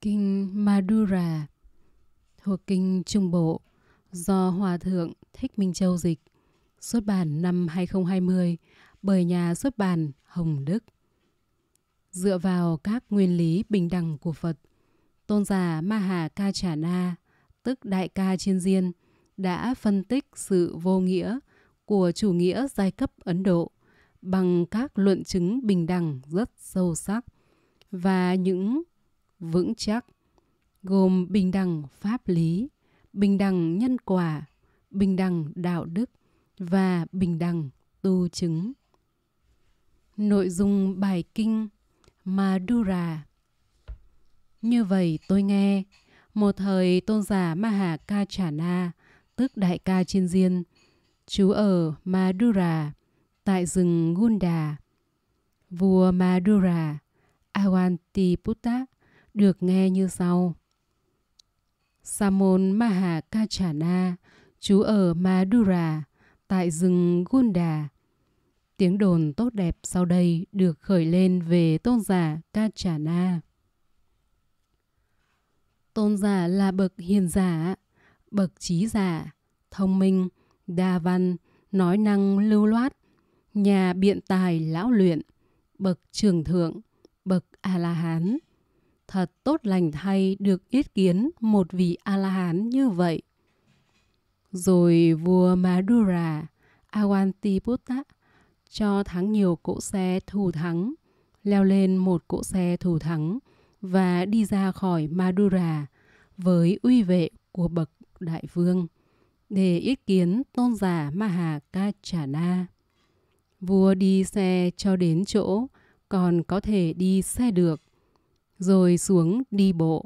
Kinh Madura thuộc Kinh Trung Bộ do Hòa Thượng Thích Minh Châu dịch xuất bản năm 2020 bởi nhà xuất bản Hồng Đức. Dựa vào các nguyên lý bình đẳng của Phật, tôn giả Maha Ca Chả Na, tức Đại Ca Chiên Diên, đã phân tích sự vô nghĩa của chủ nghĩa giai cấp Ấn Độ bằng các luận chứng bình đẳng rất sâu sắc và những vững chắc gồm bình đẳng pháp lý bình đẳng nhân quả bình đẳng đạo đức và bình đẳng tu chứng nội dung bài kinh madura như vậy tôi nghe một thời tôn giả maha ca trả na tức đại ca chiên diên chú ở madura tại rừng gunda vua madura awantiputta được nghe như sau. Samon Mahakachana, chú ở Madura, tại rừng Gunda. Tiếng đồn tốt đẹp sau đây được khởi lên về tôn giả Kachana. Tôn giả là bậc hiền giả, bậc trí giả, thông minh, đa văn, nói năng lưu loát, nhà biện tài lão luyện, bậc trường thượng, bậc A-la-hán. Thật tốt lành thay được yết kiến một vị A-la-hán như vậy. Rồi vua Madura, Awantiputta, cho thắng nhiều cỗ xe thù thắng, leo lên một cỗ xe thù thắng và đi ra khỏi Madura với uy vệ của bậc đại vương để yết kiến tôn giả Maha Kachana. Vua đi xe cho đến chỗ còn có thể đi xe được rồi xuống đi bộ,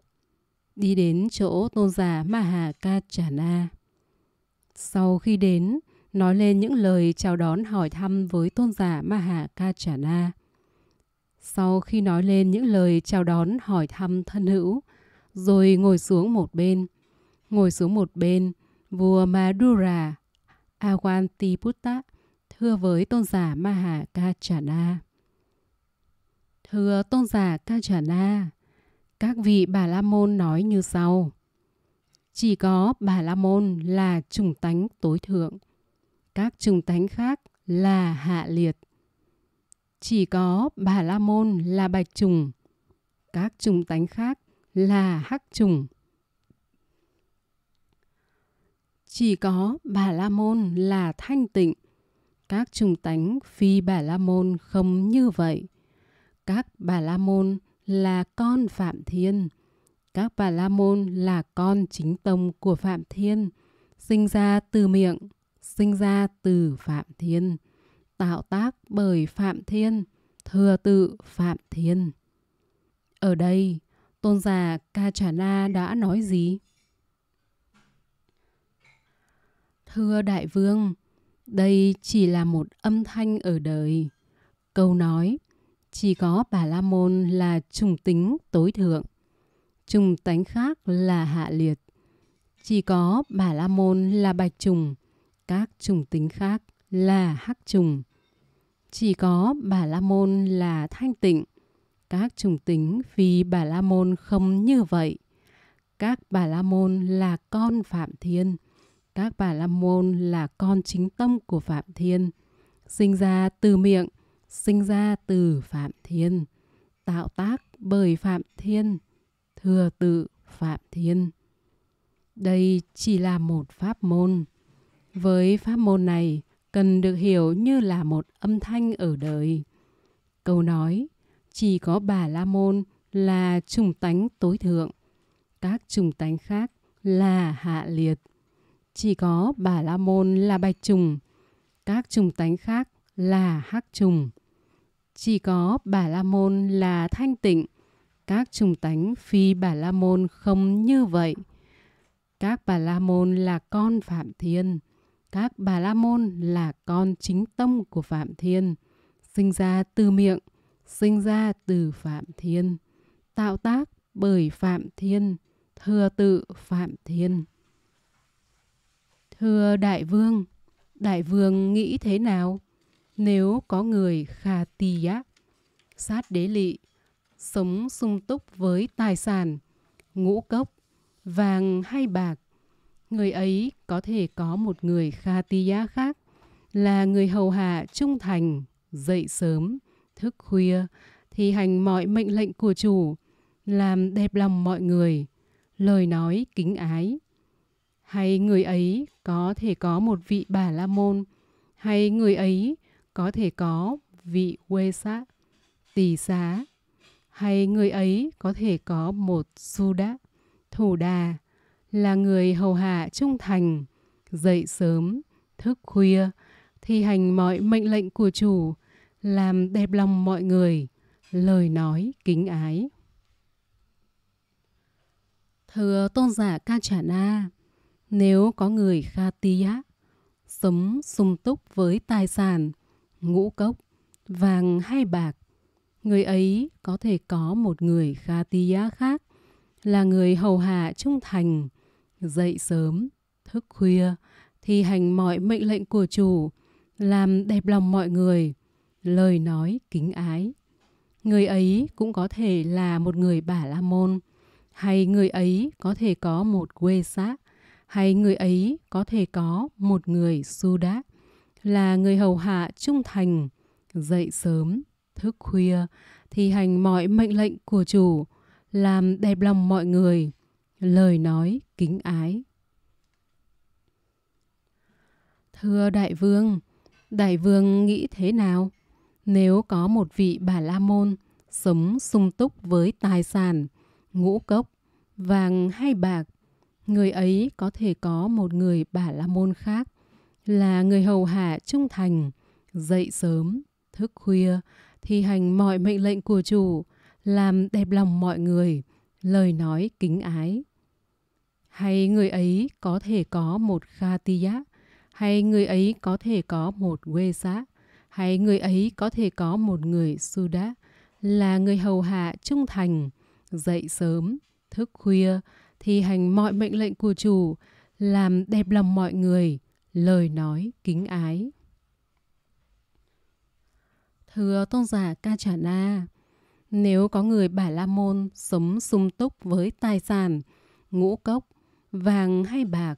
đi đến chỗ tôn giả Maha Kachana. Sau khi đến, nói lên những lời chào đón hỏi thăm với tôn giả Maha Kachana. Sau khi nói lên những lời chào đón hỏi thăm thân hữu, rồi ngồi xuống một bên. Ngồi xuống một bên, vua Madura Awantiputta thưa với tôn giả Maha Kachana. Thưa tôn giả Kajana, các vị Bà La Môn nói như sau. Chỉ có Bà La Môn là trùng tánh tối thượng, các trùng tánh khác là hạ liệt. Chỉ có Bà La Môn là bạch trùng, các trùng tánh khác là hắc trùng. Chỉ có Bà La Môn là thanh tịnh, các trùng tánh phi Bà La Môn không như vậy các Bà La Môn là con Phạm Thiên. Các Bà La Môn là con chính tông của Phạm Thiên, sinh ra từ miệng, sinh ra từ Phạm Thiên, tạo tác bởi Phạm Thiên, thừa tự Phạm Thiên. Ở đây, tôn giả Kachana đã nói gì? Thưa Đại Vương, đây chỉ là một âm thanh ở đời. Câu nói chỉ có Bà La Môn là trùng tính tối thượng, trùng tánh khác là hạ liệt. Chỉ có Bà La Môn là bạch trùng, các trùng tính khác là hắc trùng. Chỉ có Bà La Môn là thanh tịnh, các trùng tính vì Bà La Môn không như vậy. Các Bà La Môn là con Phạm Thiên, các Bà La Môn là con chính tâm của Phạm Thiên, sinh ra từ miệng sinh ra từ Phạm Thiên, tạo tác bởi Phạm Thiên, thừa tự Phạm Thiên. Đây chỉ là một pháp môn. Với pháp môn này, cần được hiểu như là một âm thanh ở đời. Câu nói, chỉ có bà La Môn là trùng tánh tối thượng, các trùng tánh khác là hạ liệt. Chỉ có bà La Môn là bạch trùng, các trùng tánh khác là hắc trùng. Chỉ có Bà La Môn là thanh tịnh, các trùng tánh phi Bà La Môn không như vậy. Các Bà La Môn là con Phạm Thiên, các Bà La Môn là con chính tâm của Phạm Thiên, sinh ra từ miệng, sinh ra từ Phạm Thiên, tạo tác bởi Phạm Thiên, thừa tự Phạm Thiên. Thưa Đại Vương, Đại Vương nghĩ thế nào? nếu có người kha tiya, sát đế lị, sống sung túc với tài sản, ngũ cốc, vàng hay bạc, người ấy có thể có một người kha tiya khác là người hầu hạ trung thành, dậy sớm, thức khuya, thì hành mọi mệnh lệnh của chủ, làm đẹp lòng mọi người, lời nói kính ái. Hay người ấy có thể có một vị bà la môn, hay người ấy có thể có vị quê xã, tỷ xá, hay người ấy có thể có một su đá, thủ đà, là người hầu hạ trung thành, dậy sớm, thức khuya, thi hành mọi mệnh lệnh của chủ, làm đẹp lòng mọi người, lời nói kính ái. Thưa tôn giả Ca Trả Na, nếu có người Kha Tí sống sung túc với tài sản, ngũ cốc, vàng hay bạc. Người ấy có thể có một người khá tía khác, là người hầu hạ trung thành, dậy sớm, thức khuya, thi hành mọi mệnh lệnh của chủ, làm đẹp lòng mọi người, lời nói kính ái. Người ấy cũng có thể là một người bà la môn, hay người ấy có thể có một quê xã, hay người ấy có thể có một người su đát là người hầu hạ trung thành, dậy sớm, thức khuya, thi hành mọi mệnh lệnh của chủ, làm đẹp lòng mọi người, lời nói kính ái. Thưa đại vương, đại vương nghĩ thế nào? Nếu có một vị bà la môn sống sung túc với tài sản, ngũ cốc, vàng hay bạc, người ấy có thể có một người bà la môn khác là người hầu hạ trung thành, dậy sớm, thức khuya, thi hành mọi mệnh lệnh của chủ, làm đẹp lòng mọi người, lời nói kính ái. Hay người ấy có thể có một khatiya, hay người ấy có thể có một quê xã, hay người ấy có thể có một người suda, là người hầu hạ trung thành, dậy sớm, thức khuya, thi hành mọi mệnh lệnh của chủ, làm đẹp lòng mọi người, lời nói kính ái. Thưa tôn giả Ca Chả Na, nếu có người Bà La Môn sống sung túc với tài sản, ngũ cốc, vàng hay bạc,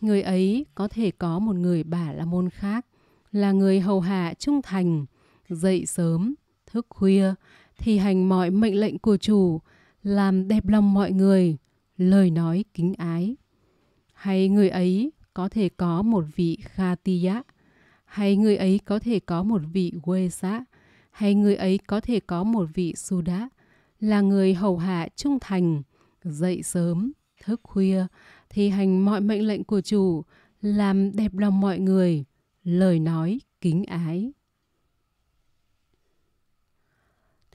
người ấy có thể có một người Bà La Môn khác là người hầu hạ trung thành, dậy sớm, thức khuya, thì hành mọi mệnh lệnh của chủ, làm đẹp lòng mọi người, lời nói kính ái. Hay người ấy có thể có một vị Khatiya, hay người ấy có thể có một vị Wesa, hay người ấy có thể có một vị Suda, là người hầu hạ trung thành, dậy sớm, thức khuya, thì hành mọi mệnh lệnh của chủ, làm đẹp lòng mọi người, lời nói kính ái.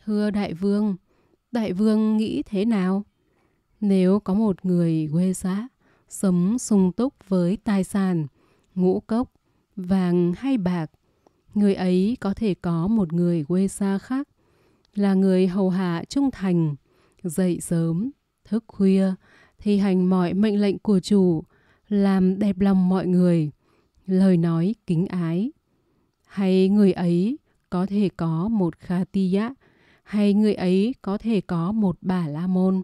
Thưa đại vương, đại vương nghĩ thế nào? Nếu có một người quê xã sống sung túc với tài sản, ngũ cốc, vàng hay bạc. Người ấy có thể có một người quê xa khác, là người hầu hạ trung thành, dậy sớm, thức khuya, thi hành mọi mệnh lệnh của chủ, làm đẹp lòng mọi người, lời nói kính ái. Hay người ấy có thể có một khatiya hay người ấy có thể có một bà la môn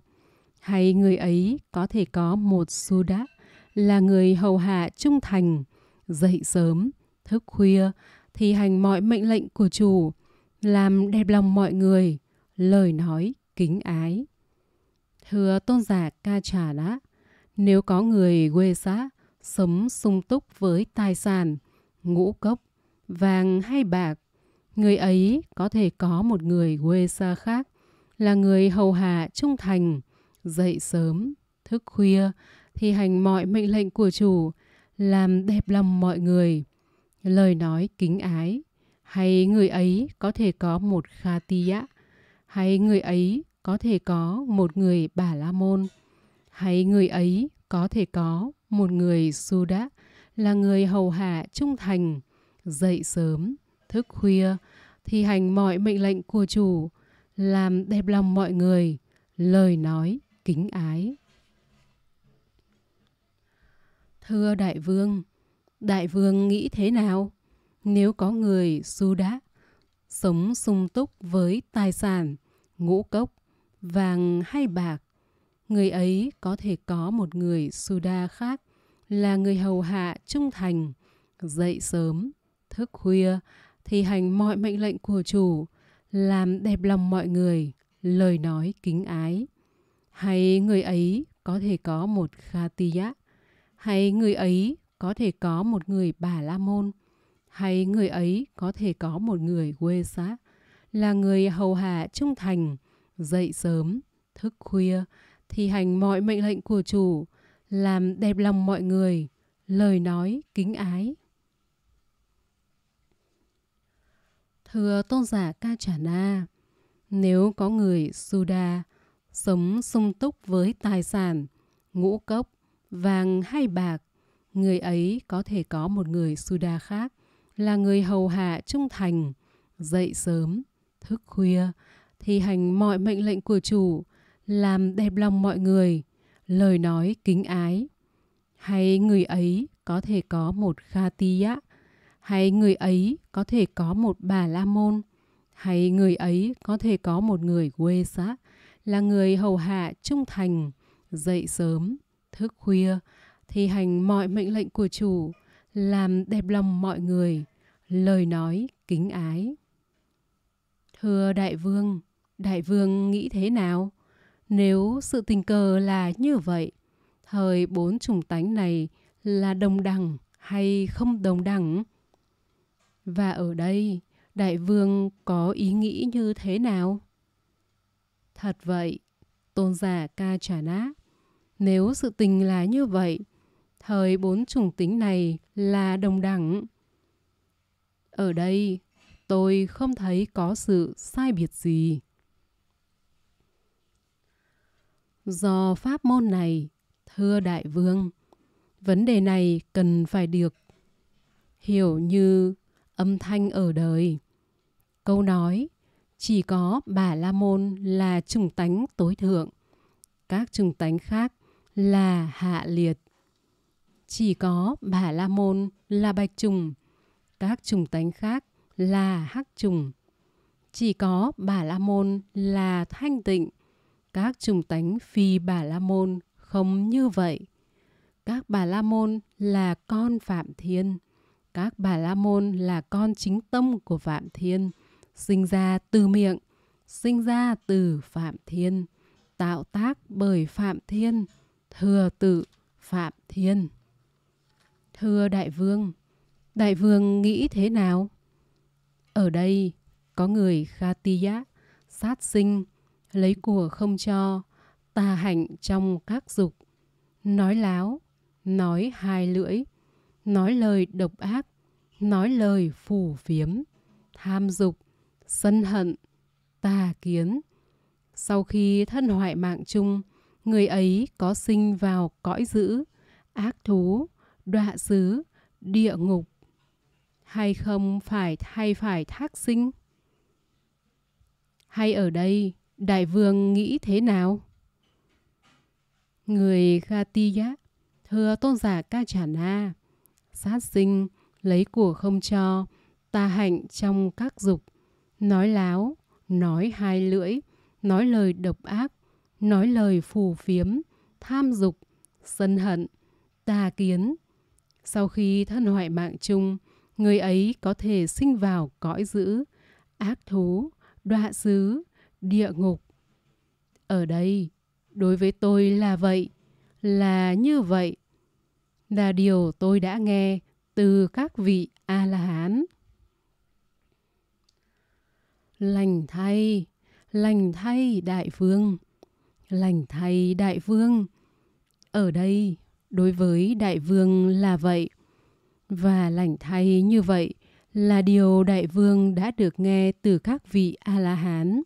hay người ấy có thể có một Suda là người hầu hạ trung thành, dậy sớm, thức khuya, thi hành mọi mệnh lệnh của chủ, làm đẹp lòng mọi người, lời nói kính ái. Thưa tôn giả Ca Trà đã nếu có người quê xã sống sung túc với tài sản, ngũ cốc, vàng hay bạc, người ấy có thể có một người quê xa khác là người hầu hạ trung thành, dậy sớm, thức khuya, thi hành mọi mệnh lệnh của chủ, làm đẹp lòng mọi người. Lời nói kính ái, hay người ấy có thể có một kha tí á, hay người ấy có thể có một người bà la môn, hay người ấy có thể có một người su đá là người hầu hạ trung thành, dậy sớm, thức khuya, thi hành mọi mệnh lệnh của chủ, làm đẹp lòng mọi người, lời nói kính ái thưa đại vương đại vương nghĩ thế nào nếu có người su đã sống sung túc với tài sản ngũ cốc vàng hay bạc người ấy có thể có một người suda khác là người hầu hạ trung thành dậy sớm thức khuya thi hành mọi mệnh lệnh của chủ làm đẹp lòng mọi người lời nói kính ái hay người ấy có thể có một Khatiya, hay người ấy có thể có một người Bà La Môn, hay người ấy có thể có một người quê xã, là người hầu hạ trung thành, dậy sớm, thức khuya, thi hành mọi mệnh lệnh của chủ, làm đẹp lòng mọi người, lời nói kính ái. Thưa tôn giả Ca Chả Na, nếu có người Suda, sống sung túc với tài sản, ngũ cốc, vàng hay bạc, người ấy có thể có một người Suda khác là người hầu hạ trung thành, dậy sớm, thức khuya, thi hành mọi mệnh lệnh của chủ, làm đẹp lòng mọi người, lời nói kính ái. Hay người ấy có thể có một kha tí á, hay người ấy có thể có một bà la môn, hay người ấy có thể có một người quê xã, là người hầu hạ trung thành, dậy sớm, thức khuya, thi hành mọi mệnh lệnh của chủ, làm đẹp lòng mọi người, lời nói kính ái. Thưa đại vương, đại vương nghĩ thế nào? Nếu sự tình cờ là như vậy, thời bốn trùng tánh này là đồng đẳng hay không đồng đẳng? Và ở đây, đại vương có ý nghĩ như thế nào? Thật vậy, tôn giả ca trả nát. Nếu sự tình là như vậy, thời bốn chủng tính này là đồng đẳng. Ở đây, tôi không thấy có sự sai biệt gì. Do pháp môn này, thưa đại vương, vấn đề này cần phải được hiểu như âm thanh ở đời. Câu nói chỉ có bà La Môn là trùng tánh tối thượng, các trùng tánh khác là hạ liệt. Chỉ có bà La Môn là bạch trùng, các trùng tánh khác là hắc trùng. Chỉ có bà La Môn là thanh tịnh, các trùng tánh phi bà La Môn không như vậy. Các bà La Môn là con Phạm Thiên, các bà La Môn là con chính tâm của Phạm Thiên sinh ra từ miệng, sinh ra từ Phạm Thiên, tạo tác bởi Phạm Thiên, thừa tự Phạm Thiên. Thưa Đại Vương, Đại Vương nghĩ thế nào? Ở đây có người Khatiya, sát sinh, lấy của không cho, tà hạnh trong các dục, nói láo, nói hai lưỡi, nói lời độc ác, nói lời phù phiếm, tham dục, sân hận, tà kiến. Sau khi thân hoại mạng chung, người ấy có sinh vào cõi dữ, ác thú, đọa xứ, địa ngục. Hay không phải hay phải thác sinh? Hay ở đây, đại vương nghĩ thế nào? Người Gatiya thưa tôn giả Ca Chả Na, sát sinh, lấy của không cho, ta hạnh trong các dục, nói láo, nói hai lưỡi, nói lời độc ác, nói lời phù phiếm, tham dục, sân hận, tà kiến. Sau khi thân hoại mạng chung, người ấy có thể sinh vào cõi dữ, ác thú, đọa xứ, địa ngục. Ở đây, đối với tôi là vậy, là như vậy, là điều tôi đã nghe từ các vị A-la-hán. Lành thay, lành thay đại vương, lành thay đại vương. Ở đây, đối với đại vương là vậy. Và lành thay như vậy là điều đại vương đã được nghe từ các vị A-la-hán.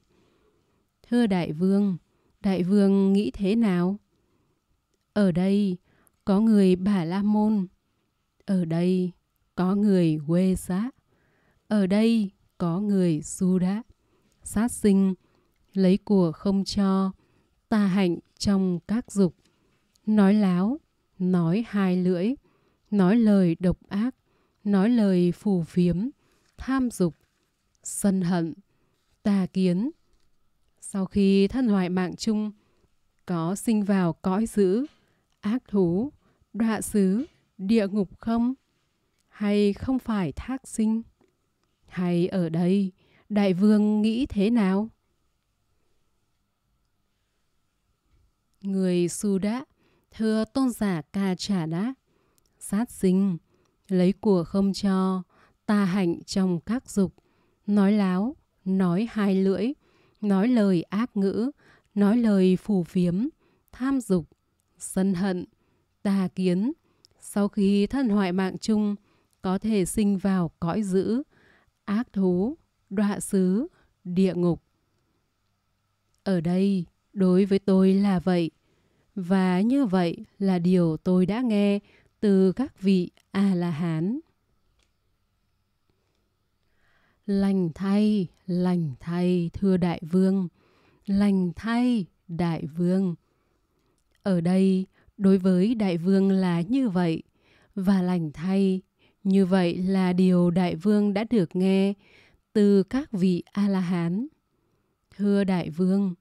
Thưa đại vương, đại vương nghĩ thế nào? Ở đây có người Bà La Môn, ở đây có người Quê xã, ở đây có người su đã sát sinh lấy của không cho ta hạnh trong các dục nói láo nói hai lưỡi nói lời độc ác nói lời phù phiếm tham dục sân hận tà kiến sau khi thân hoại mạng chung có sinh vào cõi dữ ác thú đọa xứ địa ngục không hay không phải thác sinh hay ở đây, đại vương nghĩ thế nào? Người su đã, thưa tôn giả ca trả đã, sát sinh, lấy của không cho, ta hạnh trong các dục, nói láo, nói hai lưỡi, nói lời ác ngữ, nói lời phù phiếm, tham dục, sân hận, tà kiến, sau khi thân hoại mạng chung, có thể sinh vào cõi dữ, ác thú, đọa xứ, địa ngục. Ở đây, đối với tôi là vậy. Và như vậy là điều tôi đã nghe từ các vị A-la-hán. Lành thay, lành thay thưa đại vương, lành thay đại vương. Ở đây, đối với đại vương là như vậy, và lành thay như vậy là điều đại vương đã được nghe từ các vị A-la-hán. Thưa đại vương,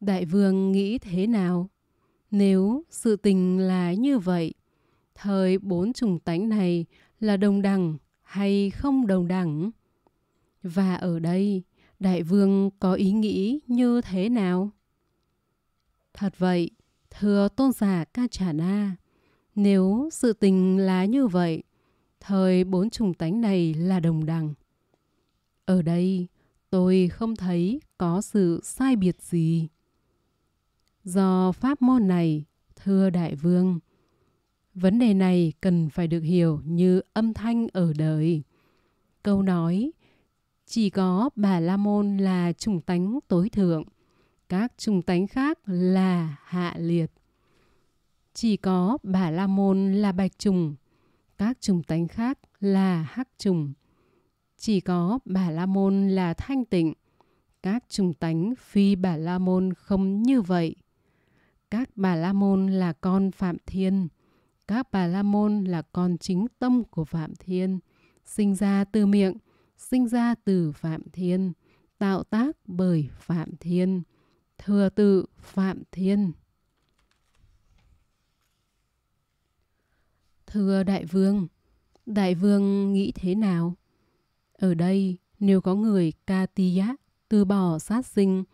đại vương nghĩ thế nào? Nếu sự tình là như vậy, thời bốn trùng tánh này là đồng đẳng hay không đồng đẳng? Và ở đây, đại vương có ý nghĩ như thế nào? Thật vậy, thưa tôn giả Ca Trà Na, nếu sự tình là như vậy, thời bốn trùng tánh này là đồng đẳng. Ở đây, tôi không thấy có sự sai biệt gì. Do pháp môn này, thưa Đại Vương, vấn đề này cần phải được hiểu như âm thanh ở đời. Câu nói, chỉ có bà La Môn là trùng tánh tối thượng, các trùng tánh khác là hạ liệt. Chỉ có bà La Môn là bạch trùng, các trùng tánh khác là hắc trùng. Chỉ có bà la môn là thanh tịnh. Các trùng tánh phi bà la môn không như vậy. Các bà la môn là con Phạm Thiên. Các bà la môn là con chính tâm của Phạm Thiên. Sinh ra từ miệng, sinh ra từ Phạm Thiên tạo tác bởi Phạm Thiên, thừa tự Phạm Thiên. Thưa đại vương, đại vương nghĩ thế nào? Ở đây, nếu có người ca từ bỏ sát sinh,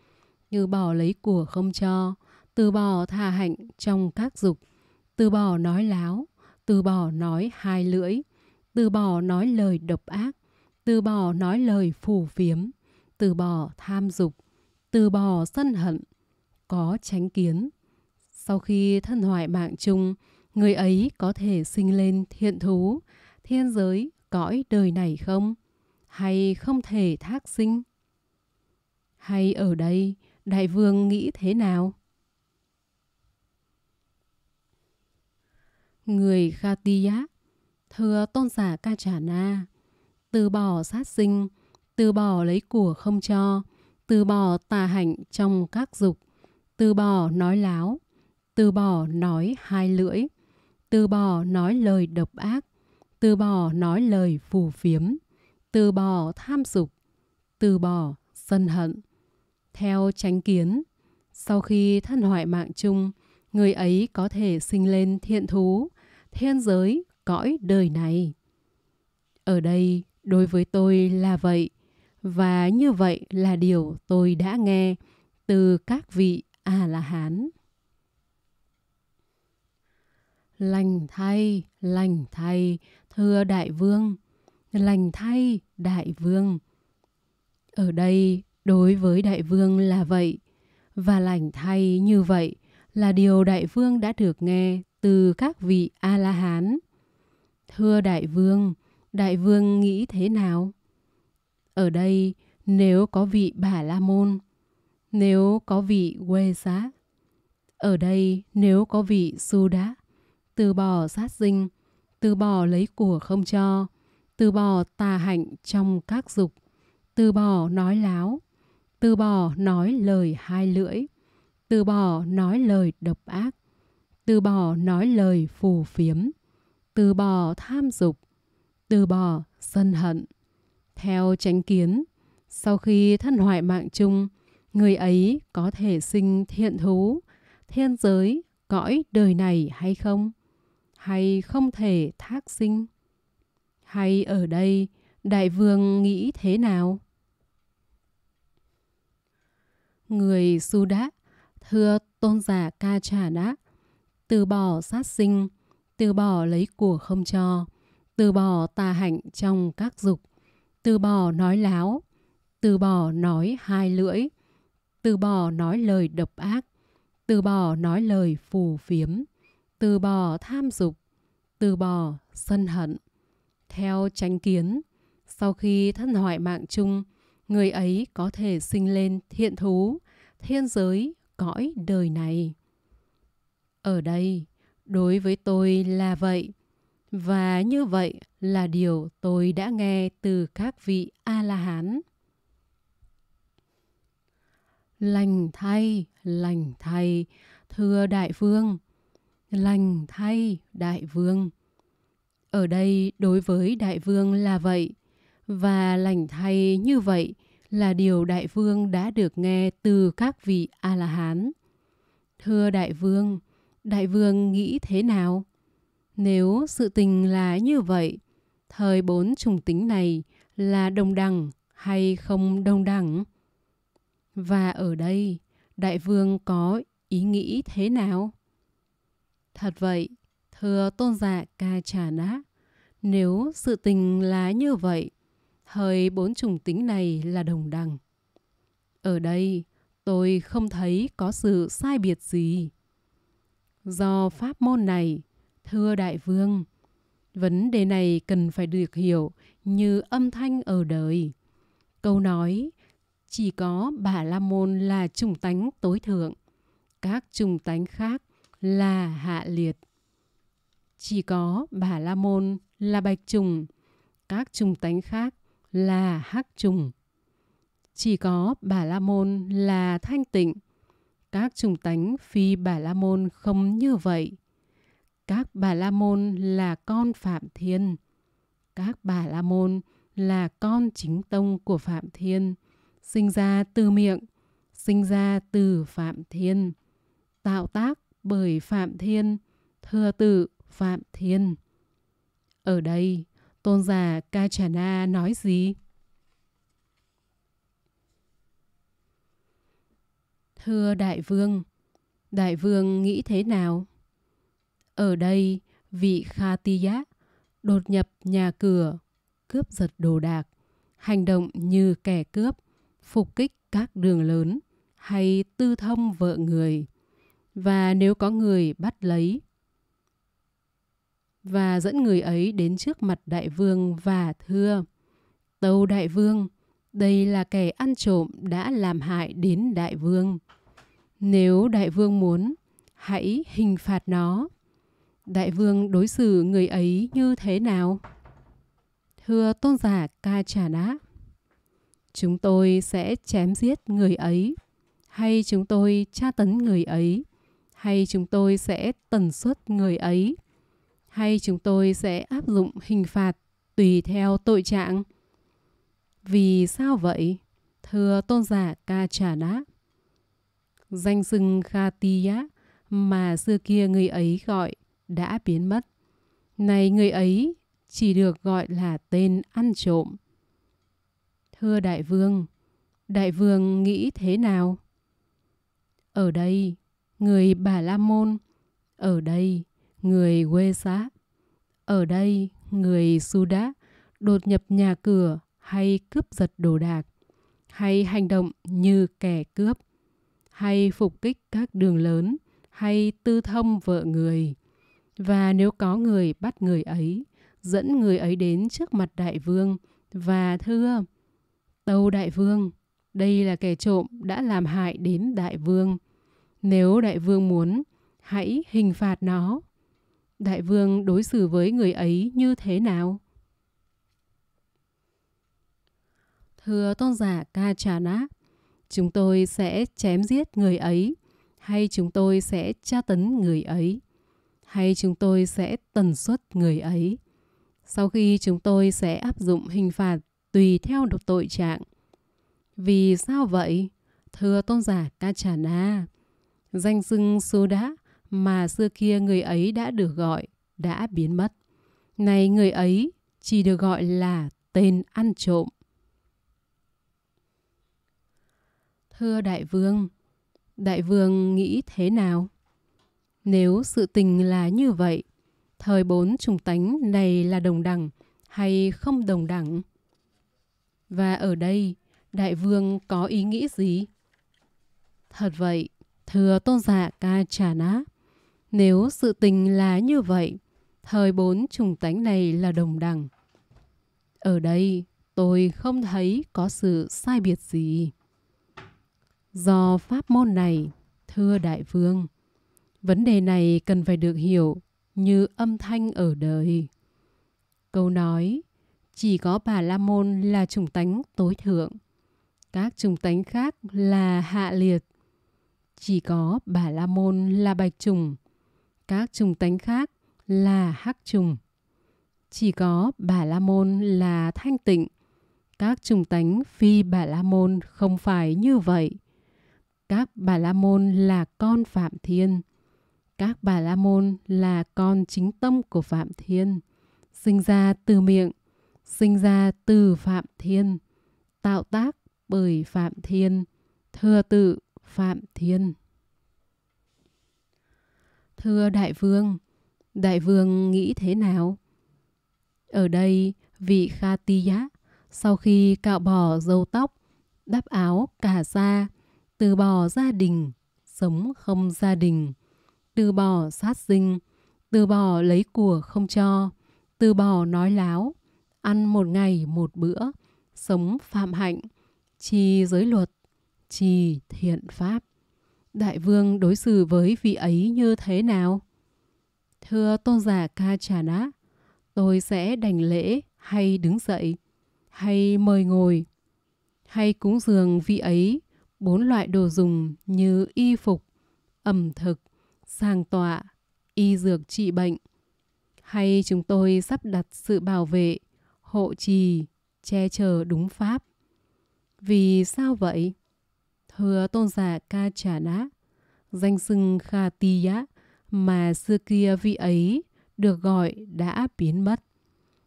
như bỏ lấy của không cho, từ bỏ thà hạnh trong các dục, từ bỏ nói láo, từ bỏ nói hai lưỡi, từ bỏ nói lời độc ác, từ bỏ nói lời phù phiếm, từ bỏ tham dục, từ bỏ sân hận, có tránh kiến. Sau khi thân hoại mạng chung, người ấy có thể sinh lên thiện thú, thiên giới, cõi đời này không? Hay không thể thác sinh? Hay ở đây, đại vương nghĩ thế nào? Người Khatiya Thưa tôn giả Ca Trả Na Từ bỏ sát sinh Từ bỏ lấy của không cho Từ bỏ tà hạnh trong các dục Từ bỏ nói láo Từ bỏ nói hai lưỡi từ bỏ nói lời độc ác từ bỏ nói lời phù phiếm từ bỏ tham dục từ bỏ sân hận theo chánh kiến sau khi thân hoại mạng chung người ấy có thể sinh lên thiện thú thiên giới cõi đời này ở đây đối với tôi là vậy và như vậy là điều tôi đã nghe từ các vị a la hán lành thay lành thay thưa đại vương lành thay đại vương ở đây đối với đại vương là vậy và lành thay như vậy là điều đại vương đã được nghe từ các vị a la hán thưa đại vương đại vương nghĩ thế nào ở đây nếu có vị bà la môn nếu có vị quê xá, ở đây nếu có vị su đá từ bỏ sát sinh, từ bỏ lấy của không cho, từ bỏ tà hạnh trong các dục, từ bỏ nói láo, từ bỏ nói lời hai lưỡi, từ bỏ nói lời độc ác, từ bỏ nói lời phù phiếm, từ bỏ tham dục, từ bỏ sân hận. Theo chánh kiến, sau khi thân hoại mạng chung, người ấy có thể sinh thiện thú, thiên giới, cõi đời này hay không? hay không thể thác sinh? Hay ở đây, đại vương nghĩ thế nào? Người Su Đá, thưa tôn giả Ca Trà Đá, từ bỏ sát sinh, từ bỏ lấy của không cho, từ bỏ tà hạnh trong các dục, từ bỏ nói láo, từ bỏ nói hai lưỡi, từ bỏ nói lời độc ác, từ bỏ nói lời phù phiếm, từ bỏ tham dục, từ bỏ sân hận. Theo tránh kiến, sau khi thân hoại mạng chung, người ấy có thể sinh lên thiện thú, thiên giới, cõi đời này. Ở đây, đối với tôi là vậy. Và như vậy là điều tôi đã nghe từ các vị A-la-hán. Lành thay, lành thay, thưa đại vương, lành thay đại vương ở đây đối với đại vương là vậy và lành thay như vậy là điều đại vương đã được nghe từ các vị a la hán thưa đại vương đại vương nghĩ thế nào nếu sự tình là như vậy thời bốn trùng tính này là đồng đẳng hay không đồng đẳng và ở đây đại vương có ý nghĩ thế nào Thật vậy, thưa tôn giả ca trà nã, nếu sự tình là như vậy, hơi bốn chủng tính này là đồng đẳng. Ở đây, tôi không thấy có sự sai biệt gì. Do pháp môn này, thưa đại vương, vấn đề này cần phải được hiểu như âm thanh ở đời. Câu nói, chỉ có bà la môn là chủng tánh tối thượng, các chủng tánh khác là hạ liệt. Chỉ có bà la môn là bạch trùng, các trùng tánh khác là hắc trùng. Chỉ có bà la môn là thanh tịnh, các trùng tánh phi bà la môn không như vậy. Các bà la môn là con Phạm Thiên. Các bà la môn là con chính tông của Phạm Thiên, sinh ra từ miệng, sinh ra từ Phạm Thiên, tạo tác bởi Phạm Thiên, thừa tự Phạm Thiên. Ở đây, tôn giả Kachana nói gì? Thưa Đại Vương, Đại Vương nghĩ thế nào? Ở đây, vị Khatiya đột nhập nhà cửa, cướp giật đồ đạc, hành động như kẻ cướp, phục kích các đường lớn hay tư thông vợ người – và nếu có người bắt lấy và dẫn người ấy đến trước mặt đại vương và thưa tâu đại vương đây là kẻ ăn trộm đã làm hại đến đại vương nếu đại vương muốn hãy hình phạt nó đại vương đối xử người ấy như thế nào thưa tôn giả ca trà đá chúng tôi sẽ chém giết người ấy hay chúng tôi tra tấn người ấy hay chúng tôi sẽ tần suất người ấy hay chúng tôi sẽ áp dụng hình phạt tùy theo tội trạng vì sao vậy thưa tôn giả ca trà đá danh xưng khatiya mà xưa kia người ấy gọi đã biến mất này người ấy chỉ được gọi là tên ăn trộm thưa đại vương đại vương nghĩ thế nào ở đây người Bà La Môn, ở đây người Quê Xá, ở đây người Su Đá, đột nhập nhà cửa hay cướp giật đồ đạc, hay hành động như kẻ cướp, hay phục kích các đường lớn, hay tư thông vợ người. Và nếu có người bắt người ấy, dẫn người ấy đến trước mặt đại vương và thưa, Tâu đại vương, đây là kẻ trộm đã làm hại đến đại vương. Nếu đại vương muốn, hãy hình phạt nó. Đại vương đối xử với người ấy như thế nào? Thưa tôn giả Ca Trà Nát, chúng tôi sẽ chém giết người ấy, hay chúng tôi sẽ tra tấn người ấy, hay chúng tôi sẽ tần suất người ấy. Sau khi chúng tôi sẽ áp dụng hình phạt tùy theo độ tội trạng. Vì sao vậy? Thưa tôn giả Ca Trà Na, Danh xưng Soda mà xưa kia người ấy đã được gọi đã biến mất. Này người ấy chỉ được gọi là tên ăn trộm. Thưa đại vương, đại vương nghĩ thế nào? Nếu sự tình là như vậy, thời bốn trùng tánh này là đồng đẳng hay không đồng đẳng? Và ở đây, đại vương có ý nghĩ gì? Thật vậy, thưa tôn giả ca trà ná. Nếu sự tình là như vậy, thời bốn trùng tánh này là đồng đẳng. Ở đây, tôi không thấy có sự sai biệt gì. Do pháp môn này, thưa đại vương, vấn đề này cần phải được hiểu như âm thanh ở đời. Câu nói, chỉ có bà La Môn là trùng tánh tối thượng, các trùng tánh khác là hạ liệt chỉ có bà La Môn là bạch trùng, các trùng tánh khác là hắc trùng. Chỉ có bà La Môn là thanh tịnh, các trùng tánh phi bà La Môn không phải như vậy. Các bà La Môn là con Phạm Thiên. Các bà La Môn là con chính tâm của Phạm Thiên, sinh ra từ miệng, sinh ra từ Phạm Thiên, tạo tác bởi Phạm Thiên, thừa tự Phạm Thiên Thưa Đại Vương, Đại Vương nghĩ thế nào? Ở đây, vị Kha Ti Giá, sau khi cạo bỏ râu tóc, đắp áo cả da, từ bỏ gia đình, sống không gia đình, từ bỏ sát sinh, từ bỏ lấy của không cho, từ bỏ nói láo, ăn một ngày một bữa, sống phạm hạnh, chi giới luật, trì thiện pháp. Đại vương đối xử với vị ấy như thế nào? Thưa tôn giả Ca Trà Ná, tôi sẽ đành lễ hay đứng dậy, hay mời ngồi, hay cúng dường vị ấy bốn loại đồ dùng như y phục, ẩm thực, sàng tọa, y dược trị bệnh. Hay chúng tôi sắp đặt sự bảo vệ, hộ trì, che chở đúng pháp. Vì sao vậy? hứa tôn giả ca trả đá, danh xưng Kha Ti Yá mà xưa kia vị ấy được gọi đã biến mất.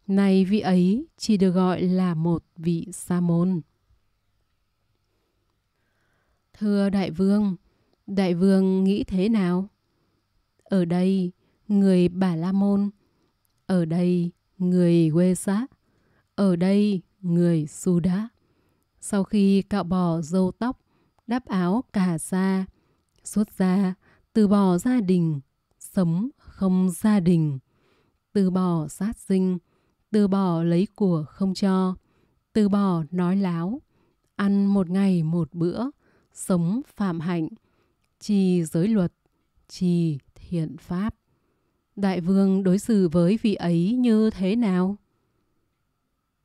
Nay vị ấy chỉ được gọi là một vị sa môn. Thưa đại vương, đại vương nghĩ thế nào? Ở đây, người Bà La Môn. Ở đây, người Quê Xã. Ở đây, người Su Đá. Sau khi cạo bỏ râu tóc, đắp áo cả ra, xuất ra, từ bỏ gia đình, sống không gia đình, từ bỏ sát sinh, từ bỏ lấy của không cho, từ bỏ nói láo, ăn một ngày một bữa, sống phạm hạnh, trì giới luật, trì thiện pháp. Đại vương đối xử với vị ấy như thế nào?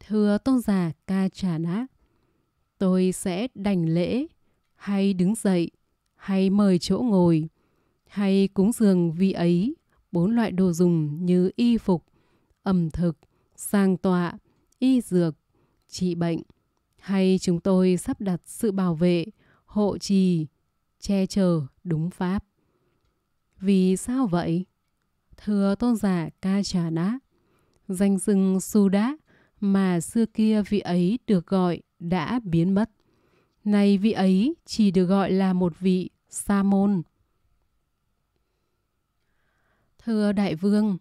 Thưa tôn giả Ca Trà Nác, tôi sẽ đành lễ hay đứng dậy, hay mời chỗ ngồi, hay cúng dường vị ấy bốn loại đồ dùng như y phục, ẩm thực, sang tọa, y dược, trị bệnh. Hay chúng tôi sắp đặt sự bảo vệ, hộ trì, che chở đúng pháp. Vì sao vậy? Thưa tôn giả Ca Trà Ná, danh xưng Su Đá mà xưa kia vị ấy được gọi đã biến mất. Nay vị ấy chỉ được gọi là một vị sa môn. Thưa đại vương,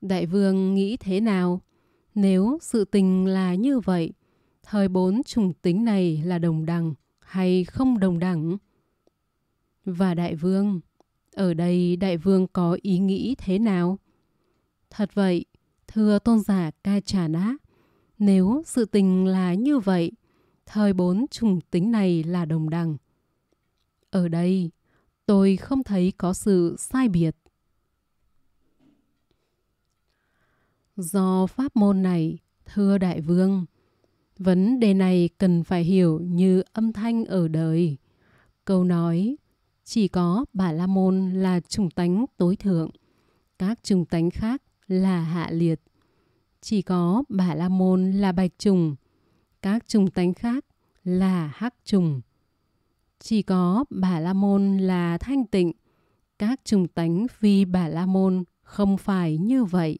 đại vương nghĩ thế nào? Nếu sự tình là như vậy, thời bốn trùng tính này là đồng đẳng hay không đồng đẳng? Và đại vương, ở đây đại vương có ý nghĩ thế nào? Thật vậy, thưa tôn giả Ca Trà Đá, nếu sự tình là như vậy, thời bốn chủng tính này là đồng đẳng. Ở đây, tôi không thấy có sự sai biệt. Do pháp môn này, thưa đại vương, vấn đề này cần phải hiểu như âm thanh ở đời. Câu nói chỉ có Bà La Môn là trùng tánh tối thượng, các trùng tánh khác là hạ liệt. Chỉ có Bà La Môn là bạch trùng, các trùng tánh khác là hắc trùng. Chỉ có Bà La Môn là thanh tịnh, các trùng tánh phi Bà La Môn không phải như vậy.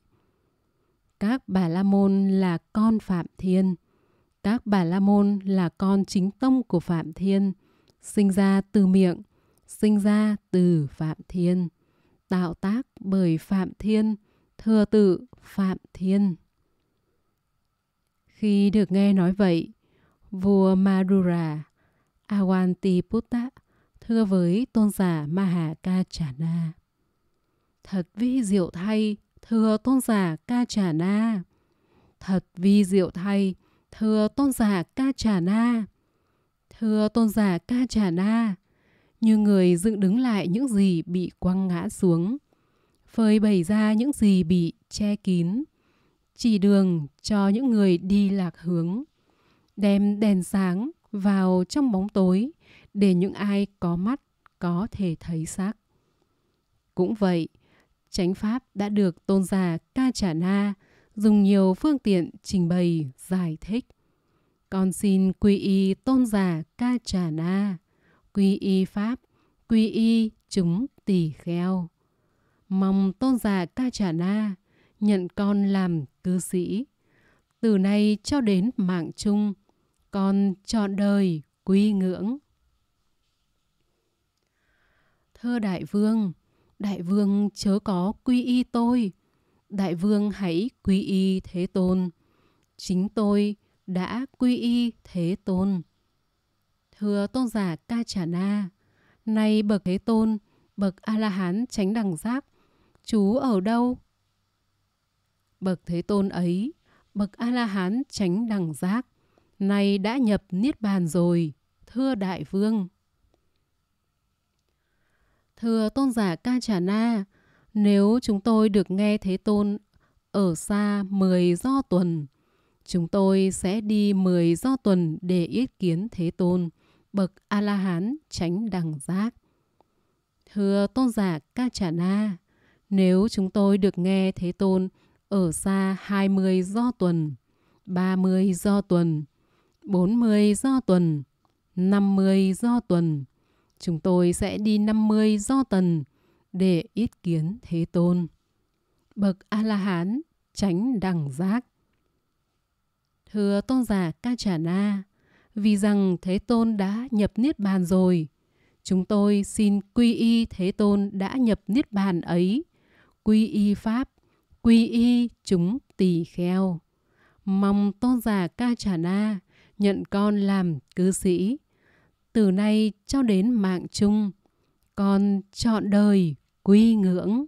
Các Bà La Môn là con Phạm Thiên, các Bà La Môn là con chính tông của Phạm Thiên, sinh ra từ miệng, sinh ra từ Phạm Thiên, tạo tác bởi Phạm Thiên, thừa tự Phạm Thiên. Khi được nghe nói vậy, vua Madura Awantiputta thưa với tôn giả Mahakachana. Thật vi diệu thay, thưa tôn giả Kachana. Thật vi diệu thay, thưa tôn giả Kachana. Thưa tôn giả Kachana, như người dựng đứng lại những gì bị quăng ngã xuống, phơi bày ra những gì bị che kín, chỉ đường cho những người đi lạc hướng đem đèn sáng vào trong bóng tối để những ai có mắt có thể thấy xác cũng vậy chánh pháp đã được tôn giả ca trả na dùng nhiều phương tiện trình bày giải thích con xin quy y tôn giả ca trả na quy y pháp quy y chúng tỳ kheo mong tôn giả ca trả na nhận con làm cư sĩ. Từ nay cho đến mạng chung, con trọn đời quy ngưỡng. Thơ Đại Vương, Đại Vương chớ có quy y tôi, Đại Vương hãy quy y Thế Tôn. Chính tôi đã quy y Thế Tôn. Thưa tôn giả Ca trà Na, nay bậc Thế Tôn, bậc A La Hán tránh đẳng giác, chú ở đâu Bậc Thế Tôn ấy, bậc A-la-hán tránh đẳng giác, nay đã nhập Niết Bàn rồi, thưa Đại Vương. Thưa Tôn giả Ca Trà Na, nếu chúng tôi được nghe Thế Tôn ở xa mười do tuần, chúng tôi sẽ đi mười do tuần để yết kiến Thế Tôn, bậc A-la-hán tránh đẳng giác. Thưa Tôn giả Ca Trà Na, nếu chúng tôi được nghe Thế Tôn ở xa 20 do tuần, 30 do tuần, 40 do tuần, 50 do tuần. Chúng tôi sẽ đi 50 do tuần để ít kiến Thế Tôn. Bậc A-la-hán tránh đẳng giác. Thưa tôn giả Ca Trà Na, vì rằng Thế Tôn đã nhập Niết Bàn rồi, chúng tôi xin quy y Thế Tôn đã nhập Niết Bàn ấy, quy y Pháp quy y chúng tỳ kheo mong tôn giả ca trà na nhận con làm cư sĩ từ nay cho đến mạng chung con chọn đời quy ngưỡng